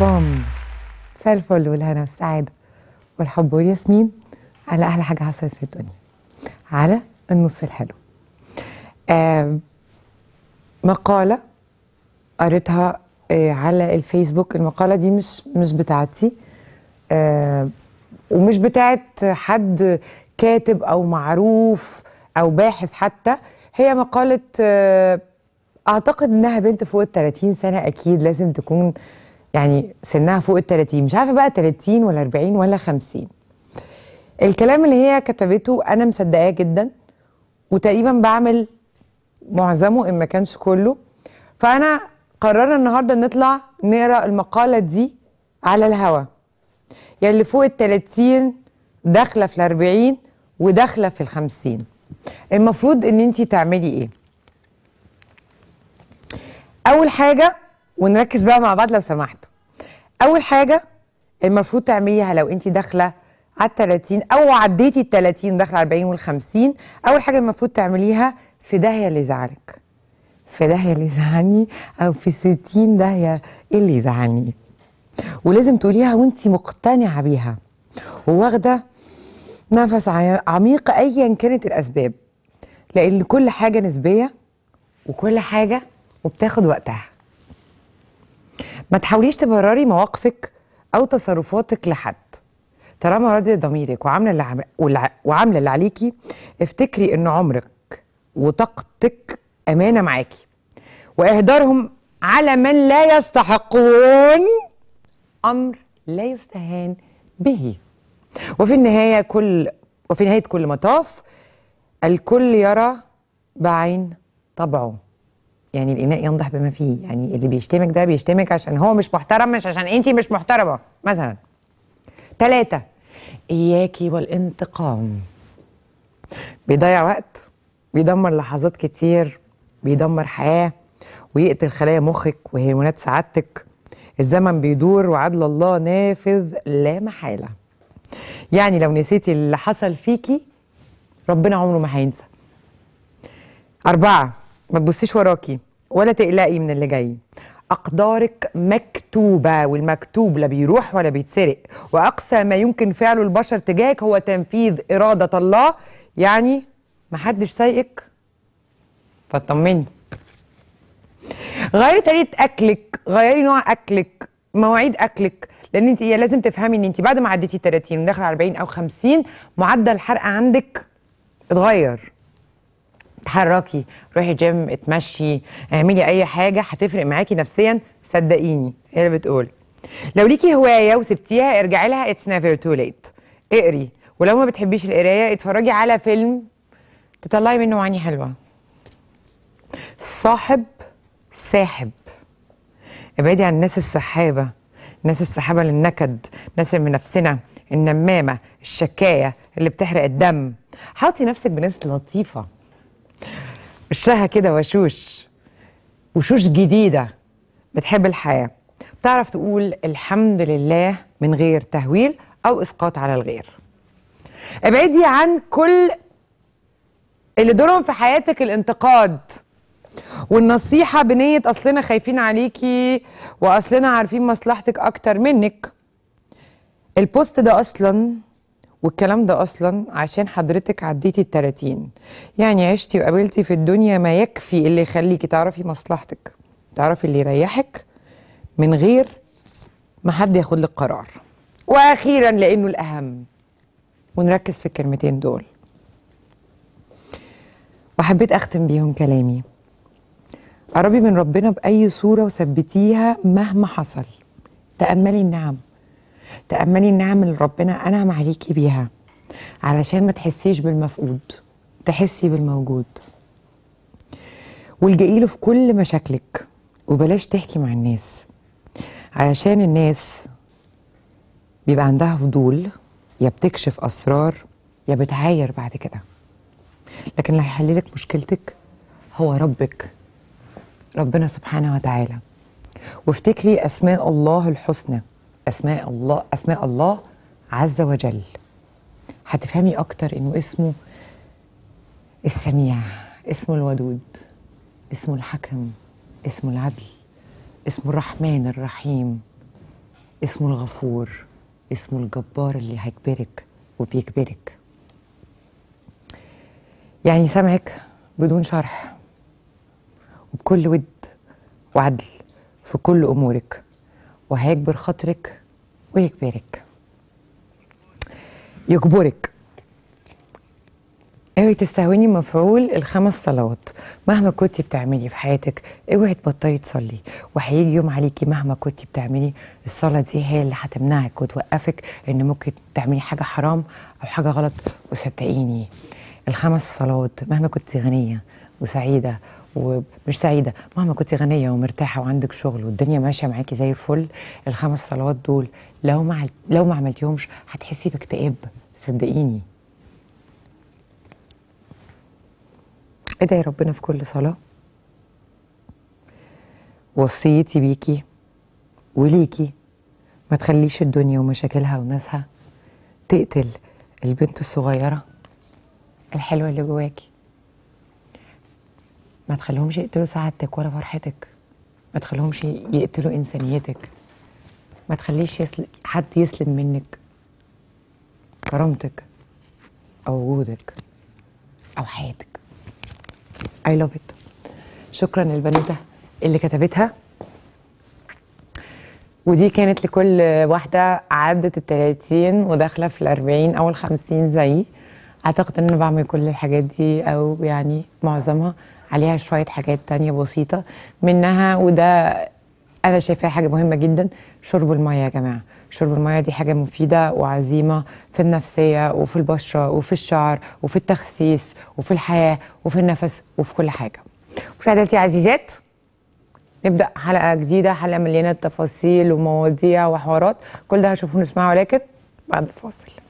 بام مساء الفل والهنا والسعاده والحب والياسمين على احلى حاجه حصلت في الدنيا على النص الحلو آه مقاله قريتها آه على الفيسبوك المقاله دي مش مش بتاعتي آه ومش بتاعت حد كاتب او معروف او باحث حتى هي مقاله آه اعتقد انها بنت فوق ال 30 سنه اكيد لازم تكون آه يعني سنها فوق ال 30 مش عارفه بقى 30 ولا 40 ولا 50 الكلام اللي هي كتبته انا مصدقاه جدا وتقريبا بعمل معظمه ان ما كانش كله فانا قررنا النهارده نطلع نقرا المقاله دي على الهوا يعني اللي فوق ال 30 داخله في ال 40 وداخله في ال 50 المفروض ان انت تعملي ايه اول حاجه ونركز بقى مع بعض لو سمحتوا اول حاجه المفروض تعمليها لو انت داخله على ال 30 او عديتي ال 30 داخله 40 وال 50 اول حاجه المفروض تعمليها في داهيه اللي يزعلك في داهيه اللي يزعلني او في 60 داهيه اللي يزعلني ولازم تقوليها وانت مقتنعه بيها وواخده نفس عميق ايا كانت الاسباب لان كل حاجه نسبيه وكل حاجه وبتاخد وقتها ما تحاوليش تبرري مواقفك او تصرفاتك لحد طالما راضيه ضميرك وعامله اللي عم... وعامله اللي عليكي افتكري ان عمرك وطاقتك امانه معاكي واهدارهم على من لا يستحقون امر لا يستهان به وفي النهايه كل وفي نهايه كل مطاف الكل يرى بعين طبعه يعني الاناء ينضح بما فيه يعني اللي بيشتمك ده بيشتمك عشان هو مش محترم مش عشان انت مش محترمه مثلا ثلاثة اياكي والانتقام بيضيع وقت بيدمر لحظات كتير بيدمر حياه ويقتل خلايا مخك وهرمونات سعادتك الزمن بيدور وعدل الله نافذ لا محاله يعني لو نسيتي اللي حصل فيكي ربنا عمره ما هينسى أربعة ما تبصيش وراكي ولا تقلقي من اللي جاي أقدارك مكتوبة والمكتوب لا بيروح ولا بيتسرق وأقصى ما يمكن فعله البشر تجاهك هو تنفيذ إرادة الله يعني محدش سايقك فاطمني غيري طريقة أكلك غيري نوع أكلك مواعيد أكلك لأن أنت إيه، لازم تفهمي إن أنت بعد ما عديتي 30 وداخلة 40 أو 50 معدل الحرق عندك اتغير اتحركي روحي جيم اتمشي اعملي اي حاجه هتفرق معاكي نفسيا صدقيني هي اللي بتقول لو ليكي هوايه وسبتيها ارجعي لها اتس نيفر تو ليت اقري ولو ما بتحبيش القرايه اتفرجي على فيلم تطلعي منه معاني حلوه صاحب ساحب ابعدي عن الناس السحابه الناس السحابه للنكد الناس نفسنا النمامه الشكايه اللي بتحرق الدم حاطي نفسك بناس لطيفه وشها كده وشوش وشوش جديدة بتحب الحياة بتعرف تقول الحمد لله من غير تهويل أو إسقاط على الغير ابعدي عن كل اللي دورهم في حياتك الانتقاد والنصيحة بنية أصلنا خايفين عليكي وأصلنا عارفين مصلحتك أكتر منك البوست ده أصلاً والكلام ده أصلا عشان حضرتك عديتي ال 30 يعني عشتي وقابلتي في الدنيا ما يكفي اللي يخليكي تعرفي مصلحتك تعرفي اللي يريحك من غير ما حد ياخد لك قرار وأخيرا لأنه الأهم ونركز في الكلمتين دول وحبيت أختم بيهم كلامي قربي من ربنا بأي صورة وثبتيها مهما حصل تأملي النعم تأملي النعم اللي ربنا أنعم عليكي بيها علشان ما تحسيش بالمفقود تحسي بالموجود والجئي له في كل مشاكلك وبلاش تحكي مع الناس علشان الناس بيبقى عندها فضول يا بتكشف أسرار يا بتعاير بعد كده لكن اللي هيحللك مشكلتك هو ربك ربنا سبحانه وتعالى وافتكري أسماء الله الحسنى اسماء الله اسماء الله عز وجل هتفهمي اكتر انه اسمه السميع اسمه الودود اسمه الحكم اسمه العدل اسمه الرحمن الرحيم اسمه الغفور اسمه الجبار اللي هيكبرك وبيكبرك يعني سامعك بدون شرح وبكل ود وعدل في كل امورك وهيكبر خاطرك ويجبرك يجبرك اوعي تستهوني مفعول الخمس صلوات مهما كنتي بتعملي في حياتك اوعي تبطلي تصلي وهيجي يوم عليكي مهما كنتي بتعملي الصلاه دي هي اللي هتمنعك وتوقفك ان ممكن تعملي حاجه حرام او حاجه غلط وصدقيني الخمس صلوات مهما كنت غنيه وسعيده ومش سعيده مهما كنت غنيه ومرتاحه وعندك شغل والدنيا ماشيه معاكي زي الفل الخمس صلوات دول لو ما لو ما عملتيهمش هتحسي باكتئاب صدقيني ادعي ربنا في كل صلاه وصيتي بيكي وليكي ما تخليش الدنيا ومشاكلها وناسها تقتل البنت الصغيره الحلوه اللي جواكي ما تخليهمش يقتلوا سعادتك ولا فرحتك ما تخليهمش يقتلوا انسانيتك ما تخليش يسل... حد يسلم منك كرامتك او وجودك او حياتك اي لاف ات شكرا للبنوته اللي كتبتها ودي كانت لكل واحده عدت ال 30 وداخله في ال 40 او ال 50 زيي اعتقد ان انا بعمل كل الحاجات دي او يعني معظمها عليها شوية حاجات تانية بسيطة منها وده أنا شايفاها حاجة مهمة جدا شرب المية يا جماعة شرب المية دي حاجة مفيدة وعظيمة في النفسية وفي البشرة وفي الشعر وفي التخسيس وفي الحياة وفي النفس وفي كل حاجة مشاهداتي عزيزات نبدأ حلقة جديدة حلقة مليانة تفاصيل ومواضيع وحوارات كل ده هشوفه ونسمعه ولكن بعد الفاصل